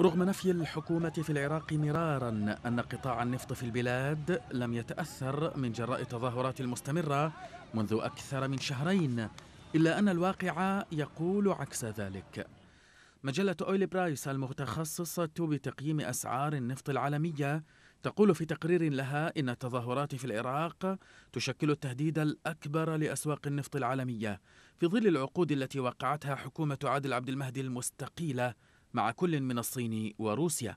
رغم نفي الحكومة في العراق مرارا أن قطاع النفط في البلاد لم يتأثر من جراء التظاهرات المستمرة منذ أكثر من شهرين إلا أن الواقع يقول عكس ذلك مجلة أويل برايس المتخصصة بتقييم أسعار النفط العالمية تقول في تقرير لها إن التظاهرات في العراق تشكل التهديد الأكبر لأسواق النفط العالمية في ظل العقود التي وقعتها حكومة عادل عبد المهدي المستقيلة مع كل من الصين وروسيا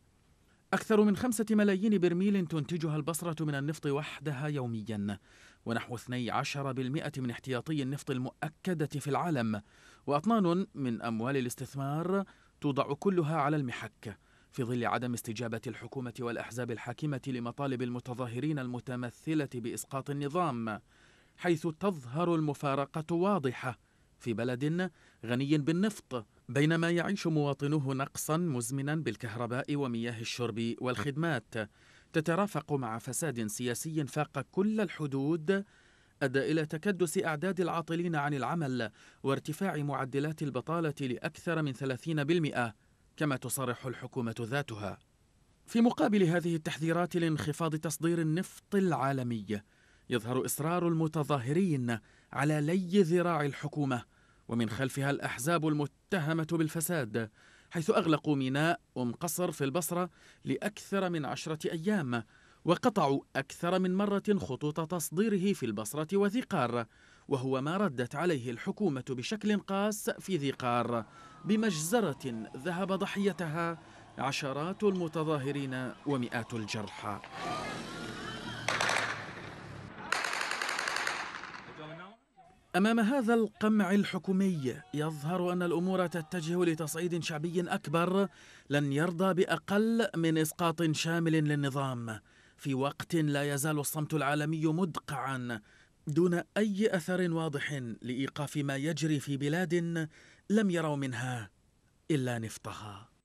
أكثر من خمسة ملايين برميل تنتجها البصرة من النفط وحدها يوميا ونحو 12% من احتياطي النفط المؤكدة في العالم وأطنان من أموال الاستثمار توضع كلها على المحك في ظل عدم استجابة الحكومة والأحزاب الحاكمة لمطالب المتظاهرين المتمثلة بإسقاط النظام حيث تظهر المفارقة واضحة في بلد غني بالنفط بينما يعيش مواطنوه نقصا مزمنا بالكهرباء ومياه الشرب والخدمات تترافق مع فساد سياسي فاق كل الحدود أدى إلى تكدس أعداد العاطلين عن العمل وارتفاع معدلات البطالة لأكثر من 30% كما تصرح الحكومة ذاتها في مقابل هذه التحذيرات لانخفاض تصدير النفط العالمي يظهر إصرار المتظاهرين على لي ذراع الحكومة ومن خلفها الأحزاب المتهمة بالفساد حيث أغلقوا ميناء أم قصر في البصرة لأكثر من عشرة أيام وقطعوا أكثر من مرة خطوط تصديره في البصرة وذقار وهو ما ردت عليه الحكومة بشكل قاس في ذقار بمجزرة ذهب ضحيتها عشرات المتظاهرين ومئات الجرحى أمام هذا القمع الحكومي يظهر أن الأمور تتجه لتصعيد شعبي أكبر لن يرضى بأقل من إسقاط شامل للنظام في وقت لا يزال الصمت العالمي مدقعا دون أي أثر واضح لإيقاف ما يجري في بلاد لم يروا منها إلا نفطها